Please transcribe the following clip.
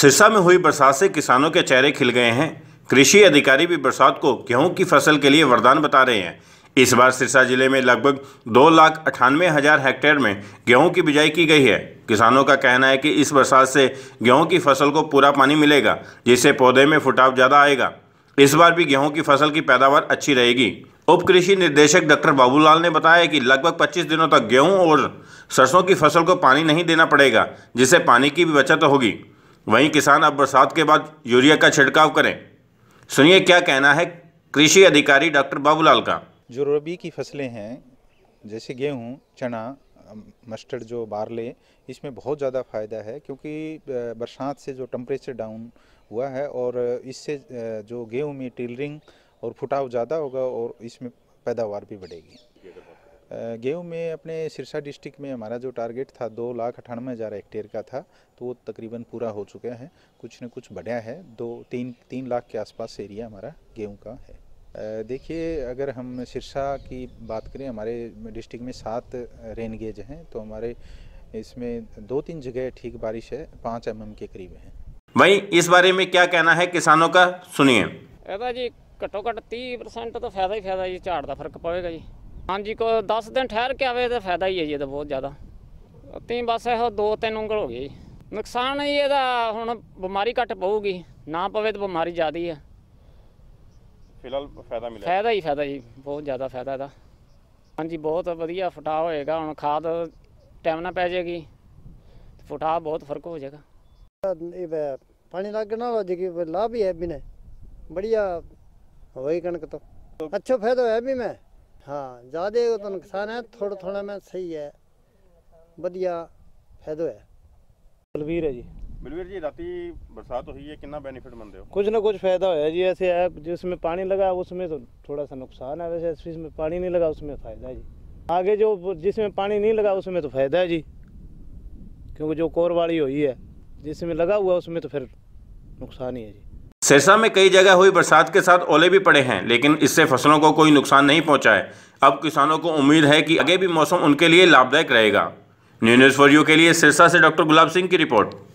सिरसा में हुई बरसात से किसानों के चेहरे खिल गए हैं कृषि अधिकारी भी बरसात को गेहूं की फसल के लिए वरदान बता रहे हैं इस बार सिरसा जिले में लगभग दो लाख अठानवे हजार हेक्टेयर में गेहूं की बिजाई की गई है किसानों का कहना है कि इस बरसात से गेहूं की फसल को पूरा पानी मिलेगा जिससे पौधे में फुटाव ज़्यादा आएगा इस बार भी गेहूं की फसल की पैदावार अच्छी रहेगी उप कृषि निर्देशक डॉक्टर बाबूलाल ने बताया कि लगभग 25 दिनों तक गेहूं और सरसों की फसल को पानी नहीं देना पड़ेगा जिससे पानी की भी बचत होगी वहीं किसान अब बरसात के बाद यूरिया का छिड़काव करें सुनिए क्या कहना है कृषि अधिकारी डॉक्टर बाबूलाल का जो रबी की फसलें हैं जैसे गेहूँ चना मस्टर्ड जो बारले इसमें बहुत ज़्यादा फ़ायदा है क्योंकि बरसात से जो टम्परेचर डाउन हुआ है और इससे जो गेहूँ में टेलरिंग और फुटाव ज़्यादा होगा और इसमें पैदावार भी बढ़ेगी गेहूँ में अपने सिरसा डिस्ट्रिक्ट में हमारा जो टारगेट था दो लाख अठानवे हज़ार हेक्टेयर का था तो वो तकरीबन पूरा हो चुका है कुछ न कुछ बढ़िया है दो तीन तीन लाख के आसपास एरिया हमारा गेहूँ का है देखिए अगर हम सिरसा की बात करें हमारे डिस्ट्रिक्ट में सात रेन गेज हैं तो हमारे इसमें दो तीन जगह ठीक बारिश है पाँच एम के करीब है वही इस बारे में क्या कहना है किसानों का सुनिए जी घटो घट तीह परसेंट तो फायदा ही फायदा जी झाड़ का फर्क पवेगा जी ਹਾਂਜੀ ਕੋ 10 ਦਿਨ ਠਹਿਰ ਕੇ ਆਵੇ ਤਾਂ ਫਾਇਦਾ ਹੀ ਹੈ ਜੀ ਇਹਦਾ ਬਹੁਤ ਜ਼ਿਆਦਾ ਤੀ ਬਸ ਇਹੋ ਦੋ ਤਿੰਨ ਉਂਗਲ ਹੋ ਗਈ ਨੁਕਸਾਨ ਹੀ ਇਹਦਾ ਹੁਣ ਬਿਮਾਰੀ ਘੱਟ ਪਊਗੀ ਨਾ ਪਵੇ ਤਾਂ ਬਿਮਾਰੀ ਜ਼ਿਆਦੀ ਹੈ ਫਿਲਹਾਲ ਫਾਇਦਾ ਮਿਲਿਆ ਫਾਇਦਾ ਹੀ ਫਾਇਦਾ ਜੀ ਬਹੁਤ ਜ਼ਿਆਦਾ ਫਾਇਦਾ ਇਹਦਾ ਹਾਂਜੀ ਬਹੁਤ ਵਧੀਆ ਫਟਾ ਹੋਏਗਾ ਹੁਣ ਖਾਦ ਟਾਈਮ ਨਾਲ ਪੈ ਜਾਏਗੀ ਫਟਾ ਬਹੁਤ ਫਰਕ ਹੋ ਜਾਏਗਾ ਇਹ ਪਾਣੀ ਲੱਗਣ ਨਾਲ ਜੀ ਲਾਭ ਹੀ ਹੈ ਬਿਨੇ ਬੜੀਆ ਹੋਈ ਕਣਕ ਤੋਂ ਅੱਛਾ ਫਾਇਦਾ ਹੋਇਆ ਵੀ ਮੈਂ हाँ ज़्यादा तो नुकसान है थोड़ा थोड़ा मैं सही है बढ़िया फायदा है बलबीर है जी बलबीर जी रात बरसात हुई है ਕਿੰਨਾ ਬੈਨੀਫਿਟ ਮੰਨਦੇ ਹੋ कुछ ना कुछ फायदा होया जी ऐसे है जिसमें पानी लगा उसमें तो थोड़ा सा नुकसान है वैसे जिसमें पानी नहीं लगा उसमें फायदा है जी आगे जो जिसमें पानी नहीं लगा उसमें तो फायदा है जी क्योंकि जो कोर वाली हुई है जिसमें लगा हुआ उसमें तो फिर नुकसान ही है जी सिरसा में कई जगह हुई बरसात के साथ ओले भी पड़े हैं लेकिन इससे फसलों को कोई नुकसान नहीं पहुंचा है अब किसानों को उम्मीद है कि आगे भी मौसम उनके लिए लाभदायक रहेगा न्यू न्यूज़ फॉर यू के लिए सिरसा से डॉक्टर गुलाब सिंह की रिपोर्ट